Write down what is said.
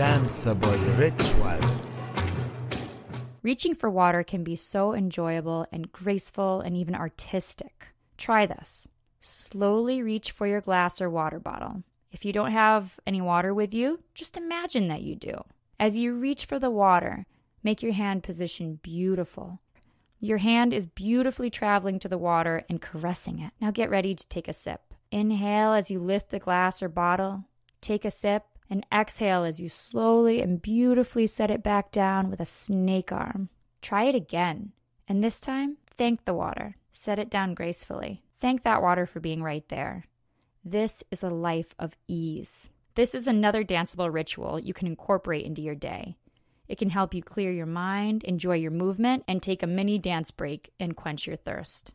danceable ritual. Reaching for water can be so enjoyable and graceful and even artistic. Try this. Slowly reach for your glass or water bottle. If you don't have any water with you, just imagine that you do. As you reach for the water, make your hand position beautiful. Your hand is beautifully traveling to the water and caressing it. Now get ready to take a sip. Inhale as you lift the glass or bottle. Take a sip and exhale as you slowly and beautifully set it back down with a snake arm. Try it again, and this time, thank the water. Set it down gracefully. Thank that water for being right there. This is a life of ease. This is another danceable ritual you can incorporate into your day. It can help you clear your mind, enjoy your movement, and take a mini dance break and quench your thirst.